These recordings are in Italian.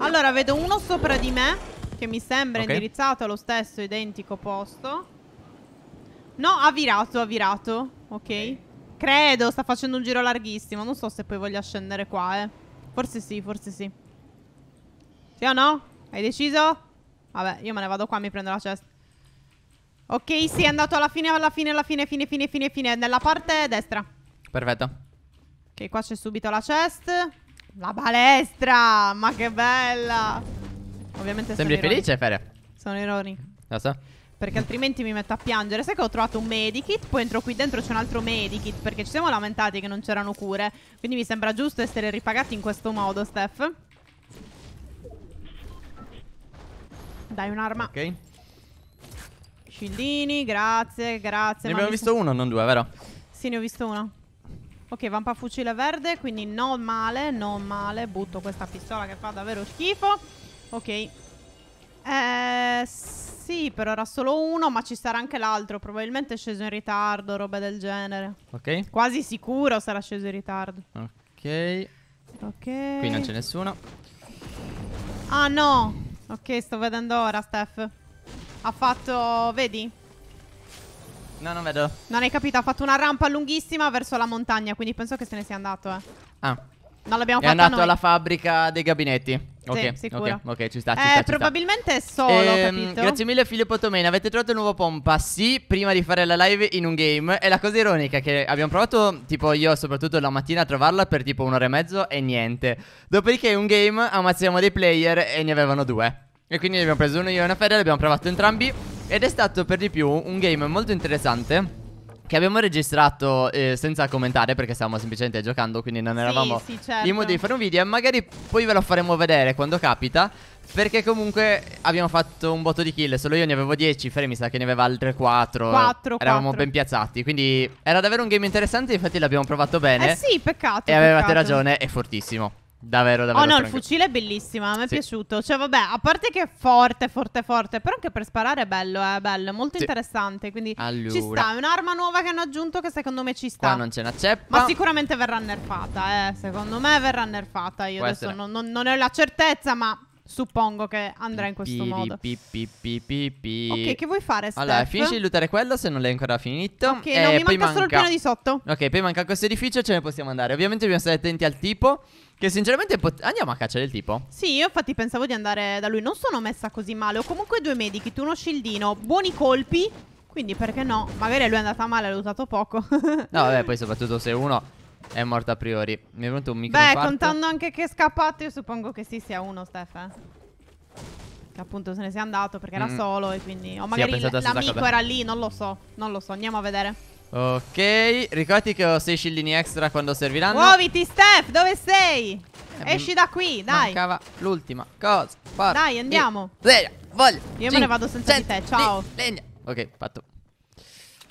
Allora, vedo uno sopra di me, che mi sembra okay. indirizzato allo stesso identico posto. No, ha virato, ha virato. Ok. okay. Credo, sta facendo un giro larghissimo. Non so se poi voglia scendere qua, eh. Forse sì, forse sì. Sì o no? Hai deciso? Vabbè, io me ne vado qua, mi prendo la cesta. Ok, sì, è andato alla fine, alla fine, alla fine, fine, fine, fine, fine. Nella parte destra. Perfetto. Ok, qua c'è subito la chest. La palestra! Ma che bella! Ovviamente Sembri felice, Fere? Sono ironico. Lo so. Perché altrimenti mi metto a piangere. Sai che ho trovato un medikit, poi entro qui dentro c'è un altro medikit, perché ci siamo lamentati che non c'erano cure. Quindi mi sembra giusto essere ripagati in questo modo, Steph. Dai un'arma. Ok. Scildini, grazie, grazie. Ne abbiamo visto uno, non due, vero? Sì, ne ho visto uno. Ok, vampa fucile verde, quindi non male, non male. Butto questa pistola che fa davvero schifo. Ok. Eh, sì, però era solo uno, ma ci sarà anche l'altro. Probabilmente è sceso in ritardo, roba del genere. Ok. Quasi sicuro sarà sceso in ritardo. Ok. Ok. Qui non c'è nessuno. Ah no. Ok, sto vedendo ora, Steph. Ha fatto... Vedi? No, non vedo. Non hai capito, ha fatto una rampa lunghissima verso la montagna, quindi penso che se ne sia andato, eh. Ah. Non l'abbiamo fatto. È andato noi. alla fabbrica dei gabinetti. Ok, sicuro. okay, ok, ci sta, ci eh, sta, ci probabilmente è solo, ehm, Grazie mille Filippo Tomena, avete trovato il nuovo pompa? Sì, prima di fare la live in un game E la cosa ironica è che abbiamo provato, tipo io soprattutto la mattina a trovarla per tipo un'ora e mezzo e niente Dopodiché in un game ammazziamo dei player e ne avevano due E quindi ne abbiamo preso uno io e una Ferre, l'abbiamo provato entrambi ed è stato per di più un game molto interessante che abbiamo registrato eh, senza commentare perché stavamo semplicemente giocando quindi non eravamo sì, sì, certo. in modo di fare un video e magari poi ve lo faremo vedere quando capita perché comunque abbiamo fatto un botto di kill solo io ne avevo 10 Fere mi sa che ne aveva altre 4 4 eravamo 4. ben piazzati quindi era davvero un game interessante infatti l'abbiamo provato bene eh sì peccato e avevate peccato. ragione è fortissimo Davvero, davvero. Oh no, il fucile è bellissimo, mi me sì. è piaciuto. Cioè, vabbè, a parte che è forte, forte, forte, però anche per sparare è bello, eh, è bello, molto sì. interessante. Quindi allora. ci sta, è un'arma nuova che hanno aggiunto che secondo me ci sta. Qua non c'è una Ma sicuramente verrà nerfata, eh. Secondo me verrà nerfata. Io Può adesso non, non, non, ho la certezza, ma suppongo che andrà in questo modo. Pi, pi, pi, ok, che vuoi fare, Steph? Allora, finisci di lootare quello se non l'hai ancora finito. Ok, eh, no, mi manca, manca solo il piano di sotto. Ok, poi manca questo edificio, ce ne possiamo andare. Ovviamente dobbiamo stare attenti al tipo. Che sinceramente pot- andiamo a caccia del tipo. Sì, io infatti pensavo di andare da lui. Non sono messa così male. Ho comunque due tu uno scildino, buoni colpi. Quindi perché no? Magari lui è andata male, l'ha usato poco. no, vabbè, poi soprattutto se uno è morto a priori. Mi è venuto un micro Beh, infarto. contando anche che è scappato, io suppongo che sì sia uno, Steph. Eh? Che appunto se ne sia andato perché mm. era solo e quindi... O magari sì, l'amico era lì, non lo so. Non lo so, andiamo a vedere. Ok, ricordati che ho 6 scillini extra quando serviranno. Muoviti, Steph, dove sei? Eh, Esci da qui, dai. Mancava l'ultima cosa. Porca. Dai, andiamo. Legna, voglio. Io me ne vado senza di te, ciao. Legna. Ok, fatto.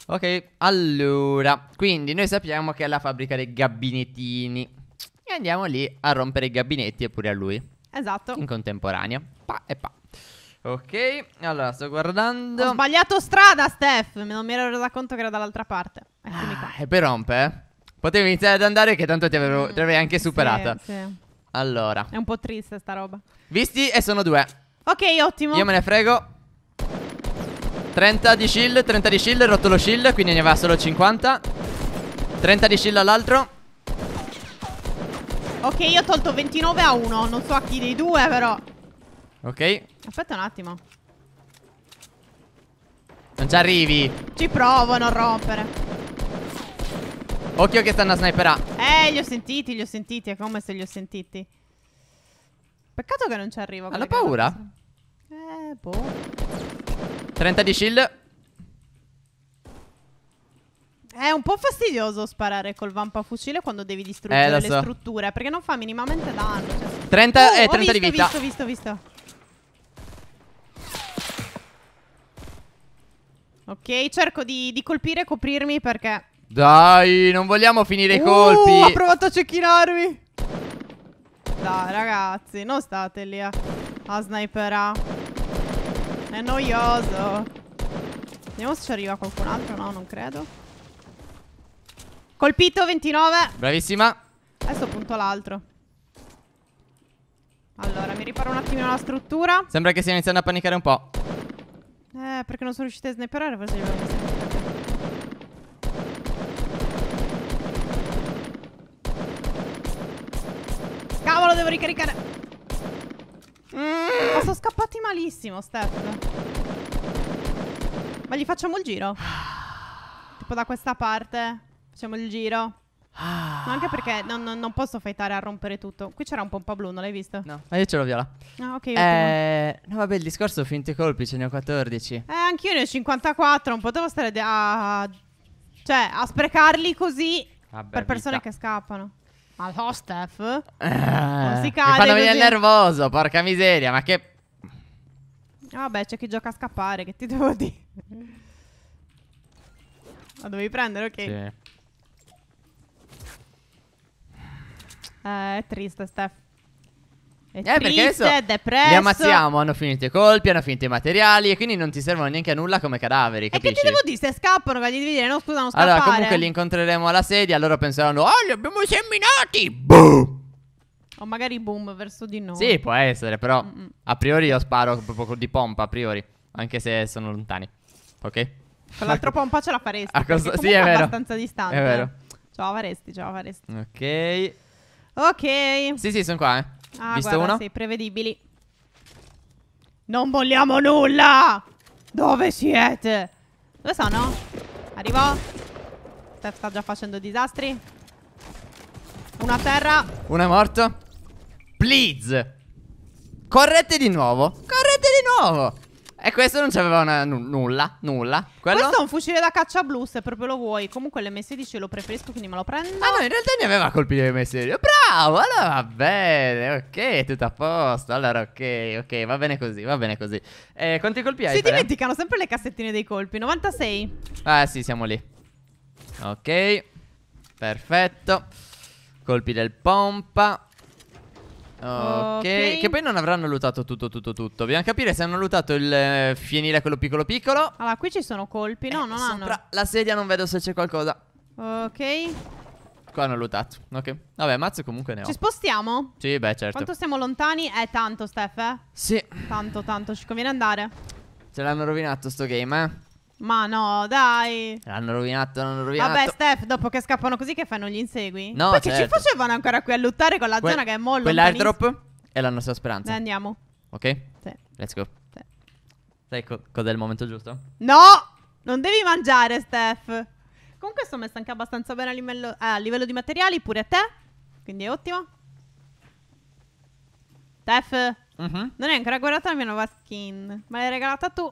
Ok, allora, quindi noi sappiamo che è la fabbrica dei gabinettini. E andiamo lì a rompere i gabinetti e pure a lui. Esatto. In contemporanea. Pa e pa. Ok, allora sto guardando. Ho sbagliato strada, Steph. Non mi ero resa conto che era dall'altra parte. Eccomi qua. e ah, per rompe, eh? Potevi iniziare ad andare, che tanto ti, avevo, mm, ti avrei anche superata. Sì, sì. Allora. È un po' triste sta roba. Visti e sono due. Ok, ottimo. Io me ne frego. 30 di shield, 30 di shield, rotto lo shield, quindi ne va solo 50. 30 di shield all'altro. Ok, io ho tolto 29 a 1. Non so a chi dei due, però. Ok, Aspetta un attimo. Non ci arrivi. Ci provo a non rompere. Occhio che stanno a sniperare. Eh, li ho sentiti, li ho sentiti. È come se li ho sentiti. Peccato che non ci arrivo. Hanno paura? Eh, boh. 30 di shield. È un po' fastidioso sparare col fucile quando devi distruggere eh, so. le strutture. Perché non fa minimamente danno. Cioè... 30 uh, e eh, 30 visto, di vita. Ho visto, visto, visto. Ok, cerco di, di colpire e coprirmi perché... Dai, non vogliamo finire i uh, colpi. Ho provato a cecchinarmi. Dai, ragazzi, non state lì a, a sniperà. È noioso. Vediamo se ci arriva qualcun altro. No, non credo. Colpito, 29. Bravissima. Adesso punto l'altro. Allora, mi riparo un attimo la struttura. Sembra che stia iniziando a panicare un po'. Eh, perché non sono riuscita a sniperare, forse gli avevo messo Cavolo, devo ricaricare! Mm. Ma sono scappati malissimo, Steph. Ma gli facciamo il giro? Tipo da questa parte. Facciamo il giro. Ah. Ma anche perché non, non, non, posso fightare a rompere tutto. Qui c'era un pompa blu, non l'hai visto? No, ma io ce l'ho viola. Ah, ok. Eh, no, vabbè, il discorso finti colpi, ce ne ho 14. Eh, anch'io ne ho 54. Non potevo stare a. cioè, a sprecarli così vabbè, per persone vita. che scappano. Ma lo Steph? Eh, non si cade. Mi fanno venire nervoso, porca miseria, ma che. Vabbè, c'è chi gioca a scappare, che ti devo dire. Ma dovevi prendere, ok. Sì. Eh, è triste, Steph. È eh, perché adesso è depresso. Li ammazziamo, hanno finito i colpi, hanno finito i materiali e quindi non ti servono neanche a nulla come cadaveri. Capisci? E che ti devo dire? Se scappano, vai devi dire, no scusa, non scappare. Allora, comunque li incontreremo alla sedia, loro penseranno, oh, li abbiamo seminati! Boom! O magari boom verso di noi. Sì, può essere, però mm -mm. a priori io sparo proprio di pompa, a priori, anche se sono lontani. Ok? Con l'altro pompa ce la faresti. a cosa... Sì, è vero. Abbastanza distante. È vero. Eh. Ciao, faresti, ciao, faresti. Ok. Ok. Sì, sì, sono qua, eh. Ah, Visto guarda, uno? sei prevedibili. Non molliamo nulla! Dove siete? Dove sono? Arrivo. Steph sta già facendo disastri. Una a terra. Uno è morto. Please. Correte di nuovo. Correte di nuovo. E questo non c'aveva una, n- nulla, nulla. Quello? Questo è un fucile da caccia blu, se proprio lo vuoi. Comunque l'M16 lo preferisco, quindi me lo prendo. Ah, no, in realtà ne aveva colpito l'M16. Bravo, allora va bene, ok, tutto a posto. Allora, ok, ok, va bene così, va bene così. Eh, quanti colpi hai? Si dimenticano sempre le cassettine dei colpi. 96. Ah, sì, siamo lì. Ok, perfetto. Colpi del pompa. Okay. ok, che poi non avranno lootato tutto, tutto, tutto. Dobbiamo capire se hanno lootato il eh, fienile, quello piccolo, piccolo. Allora, qui ci sono colpi. No, eh, non sopra hanno. La sedia non vedo se c'è qualcosa. Ok. Qua hanno lootato. Ok. Vabbè, mazzo comunque ne ho. Ci spostiamo? Sì, beh, certo. Quanto siamo lontani? Eh, tanto, Steph, eh? Sì. Tanto, tanto. Ci conviene andare. Ce l'hanno rovinato sto game, eh? Ma no, dai. L'hanno rovinato, l'hanno rovinato. Vabbè, Steph, dopo che scappano così, che fai? Non li insegui? No, Perché certo. ci facevano ancora qui a lottare con la que- zona che è molto Quell'airdrop è la nostra speranza. Beh, andiamo. Ok? Sì. Let's go. Sì. Sai co- cos'è il momento giusto? No! Non devi mangiare, Steph. Comunque sono messa anche abbastanza bene a livello, eh, a livello di materiali, pure a te. Quindi è ottimo. Steph, mm-hmm. non hai ancora guardato la mia nuova skin. Me l'hai regalata tu.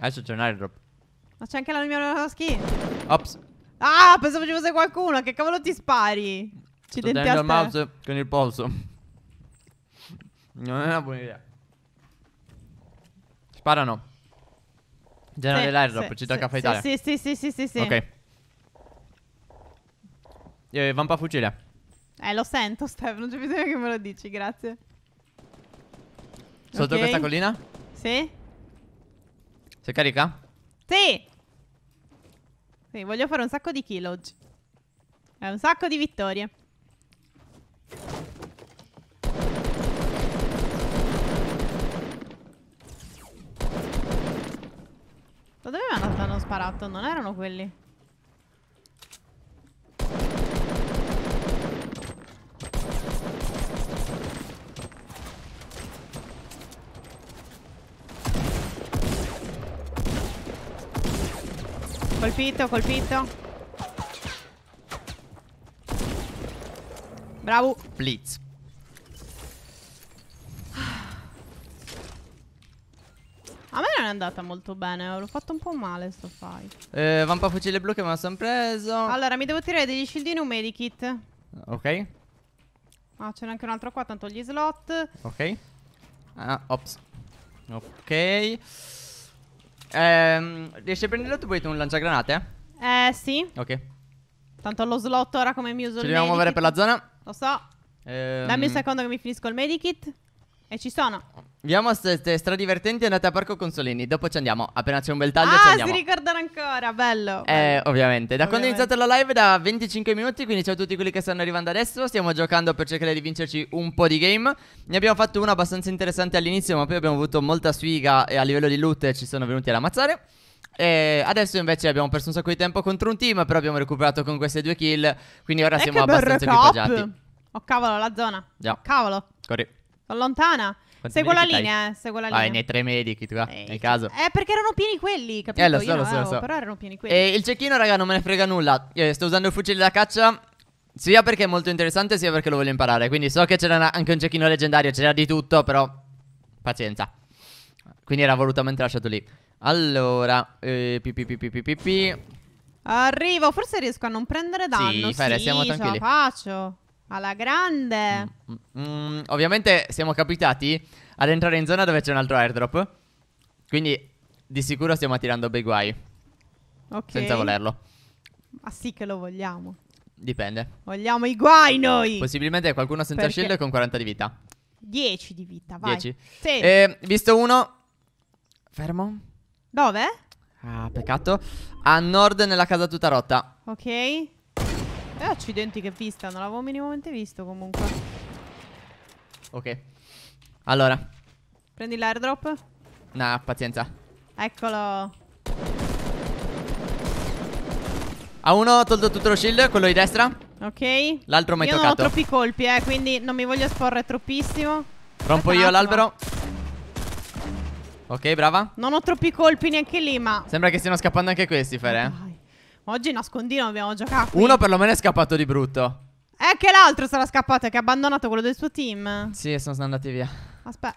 Adesso c'è un airdrop. Ma c'è anche la mia skin. Ops. Ah, pensavo ci fosse qualcuno. Che cavolo ti spari? Ci Sto tenendo il mouse con il polso. non è una buona idea. Sparano. Genere sì, l'airdrop, sì, ci tocca sì, fightare. Sì, sì, sì, sì, sì, sì. Ok. Eh, vampa fucile. Eh, lo sento, Steph. Non c'è bisogno che me lo dici, grazie. Sotto okay. questa collina? Sì. Sei carica? Sì. Sì, voglio fare un sacco di kill oggi. È un sacco di vittorie. Ma dove mi hanno sparato? Non erano quelli. Colpito, colpito. Bravo. Blitz. A me non è andata molto bene, eh. l'ho fatto un po' male sto fight. Eh, vampa fucile blu che me la son preso. Allora, mi devo tirare degli shieldini e un medikit. Ok. Ah, ce n'è anche un altro qua, tanto gli slot. Ok. Ah, ops. Ok. Ehm, riesci a prenderlo? Tu vuoi un lanciagranate? Eh, sì. Ok. Tanto lo slot ora come mi uso Ci il dobbiamo muovere per la zona. Lo so. Ehm, Dammi un ehm. secondo che mi finisco il medikit. E ci sono. Vediamo se è stradivertenti. Andate a parco con Solini. Dopo ci andiamo. Appena c'è un bel taglio, ah, ci andiamo. si ricordano ancora. Bello. Eh, ovviamente. Da ovviamente. quando è iniziata la live, da 25 minuti. Quindi ciao a tutti quelli che stanno arrivando adesso. Stiamo giocando per cercare di vincerci un po' di game. Ne abbiamo fatto una abbastanza interessante all'inizio, ma poi abbiamo avuto molta sfiga. E a livello di loot ci sono venuti ad ammazzare. E adesso invece abbiamo perso un sacco di tempo contro un team. Però abbiamo recuperato con queste due kill. Quindi ora e eh, siamo abbastanza equipaggiati. Oh, cavolo, la zona. Già. cavolo. Corri. Allontana. Quanti seguo la linea, eh, seguo la Vai, linea. ne tre medici, tu, eh, nel caso. Eh, perché erano pieni quelli, capito? Eh, lo so, Io lo so, lo so. Però erano pieni quelli. E eh, il cecchino, raga, non me ne frega nulla. Io eh, sto usando il fucile da caccia sia perché è molto interessante, sia perché lo voglio imparare. Quindi so che c'era anche un cecchino leggendario, c'era di tutto, però pazienza. Quindi era volutamente lasciato lì. Allora, eh, pi, pi, pi, Arrivo, forse riesco a non prendere danno. Sì, Fere, sì, siamo tranquilli. Ce la faccio. Alla grande! Mm, mm, mm, ovviamente siamo capitati ad entrare in zona dove c'è un altro airdrop. Quindi di sicuro stiamo attirando bei guai. Ok. Senza volerlo. Ma sì che lo vogliamo. Dipende. Vogliamo i guai noi! Possibilmente qualcuno senza Perché? shield e con 40 di vita. 10 di vita, vai. 10. Sì. Eh, visto uno... Fermo. Dove? Ah, peccato. A nord nella casa tutta rotta. Ok. Eh, accidenti che pista, non l'avevo minimamente visto comunque. Ok. Allora. Prendi l'airdrop? Nah, pazienza. Eccolo. A uno ho tolto tutto lo shield, quello di destra. Ok. L'altro mi ha toccato. Io non ho troppi colpi, eh, quindi non mi voglio esporre troppissimo. Rompo io l'albero. Ok, brava. Non ho troppi colpi neanche lì, ma... Sembra che stiano scappando anche questi, Fer, eh. Oggi nascondino abbiamo giocato. Uno perlomeno è scappato di brutto. E eh, che l'altro sarà scappato, che ha abbandonato quello del suo team. Sì, sono andati via. Aspetta.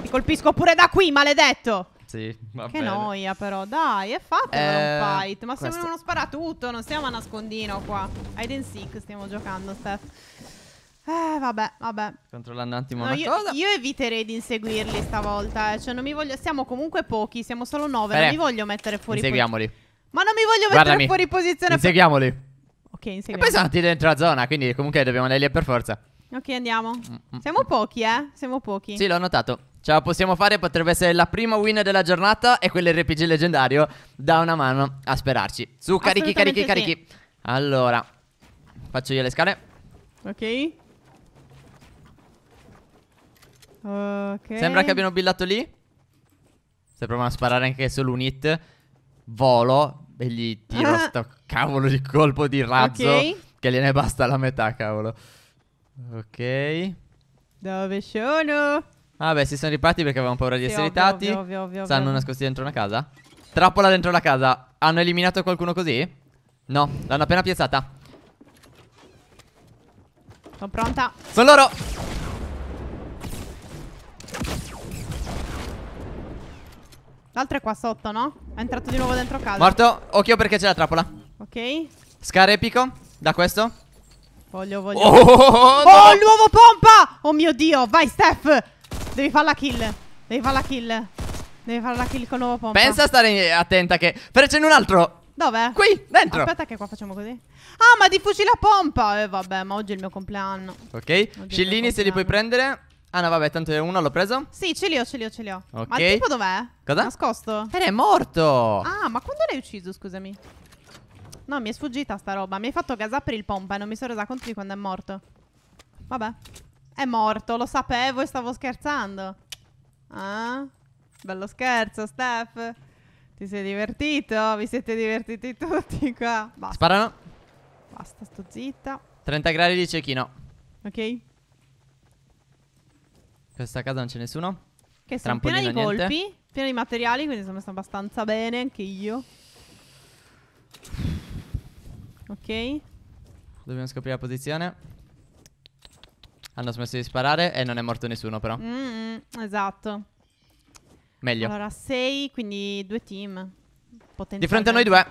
Ti colpisco pure da qui, maledetto. Sì, va Che bene. noia però, dai, è fatto eh, un fight. Ma questo... sembra uno sparatutto, non stiamo a nascondino qua. Hide and seek stiamo giocando, Steph. Eh, vabbè, vabbè. Controllando un attimo no, io, io, eviterei di inseguirli stavolta, eh. Cioè, non mi voglio... Siamo comunque pochi, siamo solo nove, Bene. non eh, mi voglio mettere fuori... Inseguiamoli. Ma non mi voglio Guardami. mettere fuori posizione. Inseguiamoli. Ok, inseguiamoli. E poi sono andati dentro la zona, quindi comunque dobbiamo andare lì per forza. Ok, andiamo. Mm, mm, mm. Siamo pochi, eh? Siamo pochi. Sì, l'ho notato. Ce la possiamo fare, potrebbe essere la prima win della giornata e quell'RPG leggendario Da una mano a sperarci. Su, carichi, carichi, sì. carichi. Allora, faccio io le scale. Ok. Ok. Sembra che abbiano billato lì. Se provano a sparare anche solo un hit volo e gli tiro ah. cavolo di colpo di razzo okay. che gliene basta la metà, cavolo. Ok. Dove sono? Ah beh, si sono ripartiti perché avevano paura di sì, essere ovvio, imitati. Ovvio, ovvio, ovvio, Stanno ovvio. nascosti dentro una casa. Trappola dentro la casa. Hanno eliminato qualcuno così? No, l'hanno appena piazzata. Sono pronta. Sono loro. L'altro è qua sotto, no? È entrato di nuovo dentro casa. Morto, occhio perché c'è la trappola. Ok. Scar epico, da questo. Voglio, oh, voglio. Oh, oh, oh, oh no. l'uovo pompa! Oh mio dio, vai Steph! Devi farla kill. Devi farla kill. Devi farla kill con nuovo pompa. Pensa a stare attenta che... Però c'è un altro. Dov'è? Qui, dentro. Aspetta che qua facciamo così. Ah, ma di fucile a pompa. E eh, vabbè, ma oggi è il mio compleanno. Ok. Oggi Scillini se li puoi prendere. Ah no, vabbè, tanto uno l'ho preso. Sì, ce li ho, ce li ho, ce li ho. Ok. Ma il tipo dov'è? Cosa? Nascosto. Era eh, morto. Ah, ma quando l'hai ucciso, scusami? No, mi è sfuggita sta roba. Mi hai fatto gasare per il pompa e non mi sono resa conto di quando è morto. Vabbè. È morto, lo sapevo e stavo scherzando. Ah? Bello scherzo, Steph. Ti sei divertito? Vi siete divertiti tutti qua? Basta. Sparano. Basta, sto zitta. 30 gradi di cecchino. Ok. Questa casa non c'è nessuno? Che sono piena di colpi, niente. piena di materiali, quindi sono messa abbastanza bene anche io. Ok. Dobbiamo scoprire la posizione. Hanno smesso di sparare e non è morto nessuno però. Mm, esatto. Meglio. Allora, 6, quindi due team. Di fronte a noi due.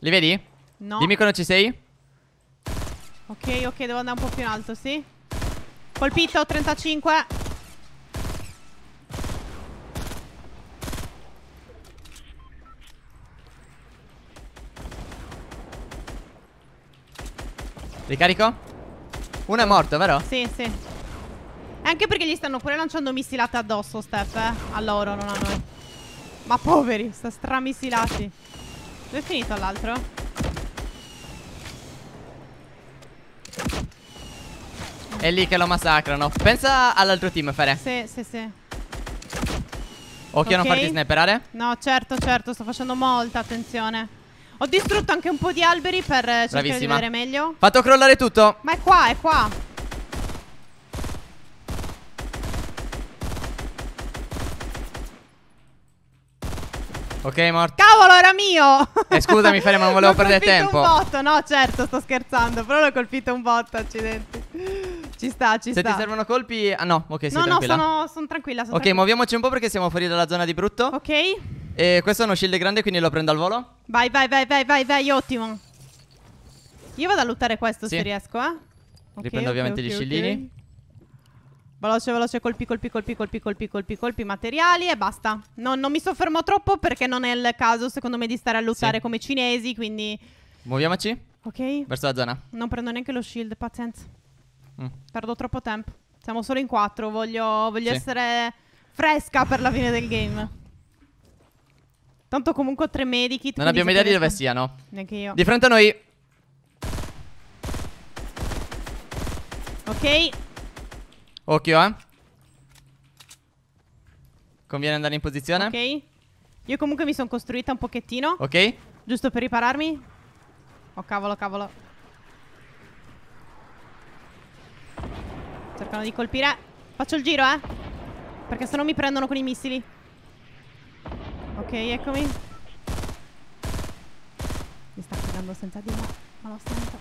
Li vedi? No. Dimmi quando ci sei. Ok, ok, devo andare un po' più in alto, sì. Colpito, 35. Ricarico? Uno è morto, vero? Sì, sì. Anche perché gli stanno pure lanciando missilate addosso, Steph, eh? A loro, non a noi. Ma poveri, sta stramissilati. Dove è finito l'altro? È lì che lo massacrano. Pensa all'altro team, Fere. Sì, sì, sì. Occhio okay. a non farti sniperare. No, certo, certo. Sto facendo molta attenzione. Ho distrutto anche un po' di alberi per eh, cercare Bravissima. di vedere meglio. Fatto crollare tutto. Ma è qua, è qua. Ok, morto. Cavolo, era mio! Eh, scusami, Fere, ma non volevo perdere tempo. Ho colpito un botto, no, certo, sto scherzando. Però l'ho colpito un botto, accidenti. Ci sta, ci Se sta. Se ti servono colpi. Ah, no, ok, sì, no, tranquilla. No, sono, sono tranquilla. Sono ok, tranquilla. muoviamoci un po' perché siamo fuori dalla zona di brutto. Ok. E questo è uno shield grande, quindi lo prendo al volo. Vai, vai, vai, vai, vai, vai, ottimo. Io vado a lottare questo sì. se riesco, eh. Okay, Riprendo okay, ovviamente okay, gli scillini. Veloce, veloce, colpi, colpi, colpi, colpi, colpi, colpi, colpi, materiali e basta. No, non mi soffermo troppo perché non è il caso, secondo me, di stare a lottare sì. come cinesi, quindi... Muoviamoci. Ok. Verso la zona. Non prendo neanche lo shield, pazienza. Mm. Perdo troppo tempo. Siamo solo in quattro. Voglio, voglio sì. essere fresca per la fine del game. Tanto comunque ho tre medici. Non abbiamo idea di dove siano. Neanche io. Di fronte a noi. Ok. Occhio, eh. Conviene andare in posizione. Ok. Io comunque mi sono costruita un pochettino. Ok. Giusto per ripararmi. Oh, cavolo, cavolo. Cercano di colpire. Faccio il giro, eh. Perché se no mi prendono con i missili. Ok, eccomi. Mi sta cagando senza di me. ma lo sento.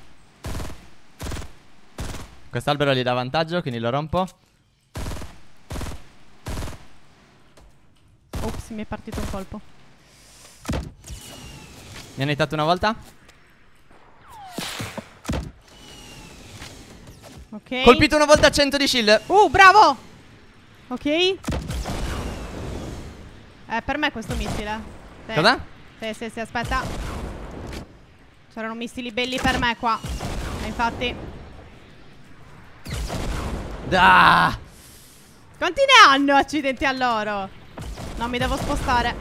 Quest'albero gli dà vantaggio, quindi lo rompo. Ops, mi è partito un colpo. Mi ha nettato una volta. Ok. Colpito una volta a 100 di shield. Uh, bravo. Ok. Eh, per me è questo missile. Sì. Cosa? Sì, sì, sì, aspetta. C'erano missili belli per me qua. E infatti. Da! Quanti ne hanno accidenti a loro? No, mi devo spostare.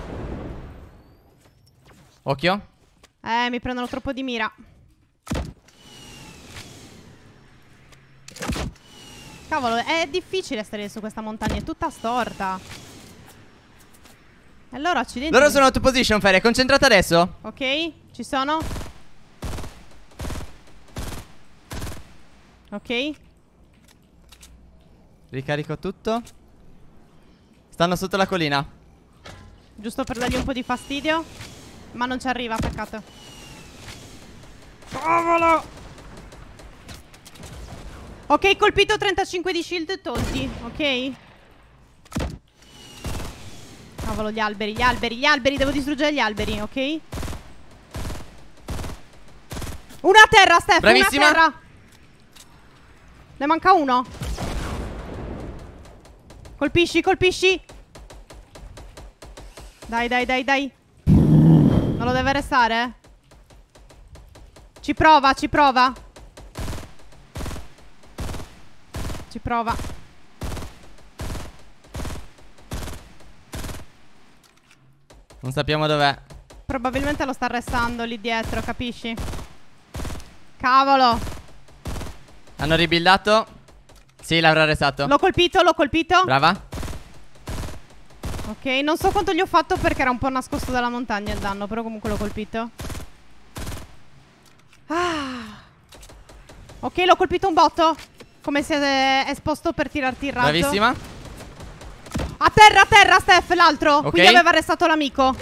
Occhio. Eh, mi prendono troppo di mira. Cavolo, è difficile stare su questa montagna, è tutta storta. Allora, accidenti. Loro sono out position, Feria. concentrate adesso. Ok, ci sono. Ok. Ricarico tutto. Stanno sotto la collina. Giusto per dargli un po' di fastidio. Ma non ci arriva, peccato. Cavolo! Ok, colpito 35 di shield, tolti, ok? Cavolo, gli alberi, gli alberi, gli alberi, devo distruggere gli alberi, ok? Una a terra, Steph, Bravissima. una a terra. Ne manca uno. Colpisci, colpisci. Dai, dai, dai, dai. Non lo deve restare? Eh. Ci prova, ci prova. Ci prova. Non sappiamo dov'è. Probabilmente lo sta arrestando lì dietro, capisci? Cavolo. Hanno ribillato. Sì, l'avrà arrestato. L'ho colpito, l'ho colpito. Brava. Ok, non so quanto gli ho fatto perché era un po' nascosto dalla montagna il danno, però comunque l'ho colpito. Ah. Ok, l'ho colpito un botto. Come si è esposto per tirarti il razzo. Bravissima. A terra, a terra, Steph, l'altro. Okay. Quindi aveva arrestato l'amico.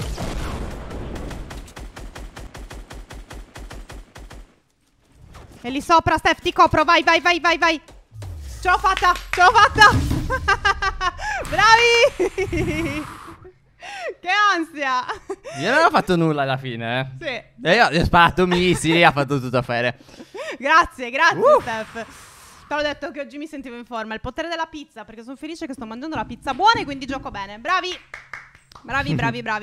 E lì sopra, Steph, ti copro. Vai, vai, vai, vai, vai. Ce l'ho fatta, ce l'ho fatta. Bravi. che ansia. Io non ho fatto nulla alla fine, eh. Sì. E eh, io gli ho sparato missili, ha fatto tutto a fare. Grazie, grazie, uh. Steph. Te l'ho detto che oggi mi sentivo in forma. Il potere della pizza, perché sono felice che sto mangiando la pizza buona e quindi gioco bene. Bravi! Bravi, bravi, bravi.